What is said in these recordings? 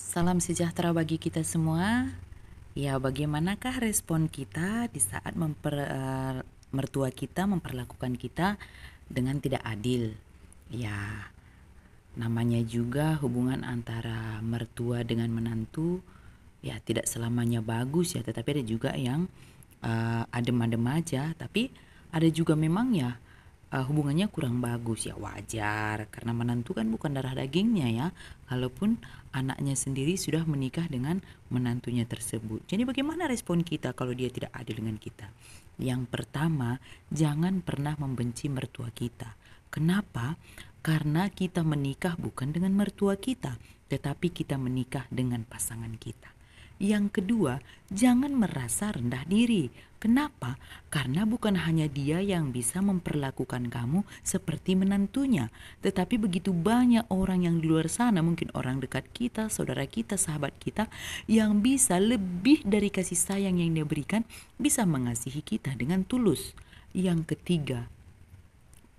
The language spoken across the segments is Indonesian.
Salam sejahtera bagi kita semua. Ya, bagaimanakah respon kita di saat memper, uh, mertua kita memperlakukan kita dengan tidak adil? Ya, namanya juga hubungan antara mertua dengan menantu ya tidak selamanya bagus ya, tetapi ada juga yang uh, adem-adem aja, tapi ada juga memang ya uh, hubungannya kurang bagus ya wajar karena menantu kan bukan darah dagingnya ya kalaupun anaknya sendiri sudah menikah dengan menantunya tersebut jadi bagaimana respon kita kalau dia tidak adil dengan kita yang pertama jangan pernah membenci mertua kita kenapa karena kita menikah bukan dengan mertua kita tetapi kita menikah dengan pasangan kita yang kedua, jangan merasa rendah diri. Kenapa? Karena bukan hanya dia yang bisa memperlakukan kamu seperti menantunya, tetapi begitu banyak orang yang di luar sana, mungkin orang dekat kita, saudara kita, sahabat kita, yang bisa lebih dari kasih sayang yang dia berikan, bisa mengasihi kita dengan tulus. Yang ketiga,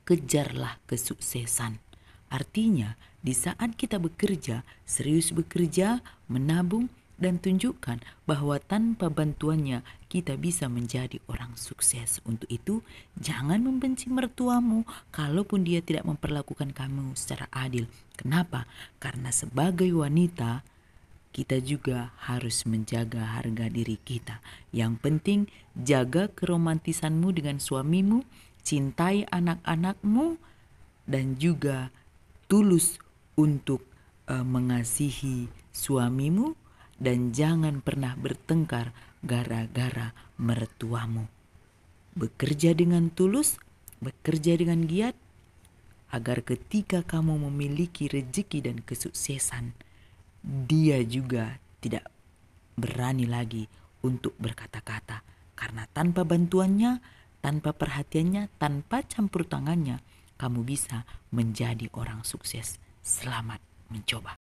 kejarlah kesuksesan. Artinya, di saat kita bekerja, serius bekerja, menabung, dan tunjukkan bahwa tanpa bantuannya kita bisa menjadi orang sukses. Untuk itu, jangan membenci mertuamu kalaupun dia tidak memperlakukan kamu secara adil. Kenapa? Karena sebagai wanita, kita juga harus menjaga harga diri kita. Yang penting, jaga keromantisanmu dengan suamimu, cintai anak-anakmu, dan juga tulus untuk uh, mengasihi suamimu dan jangan pernah bertengkar gara-gara mertuamu. Bekerja dengan tulus, bekerja dengan giat, agar ketika kamu memiliki rezeki dan kesuksesan, dia juga tidak berani lagi untuk berkata-kata, karena tanpa bantuannya, tanpa perhatiannya, tanpa campur tangannya, kamu bisa menjadi orang sukses. Selamat mencoba.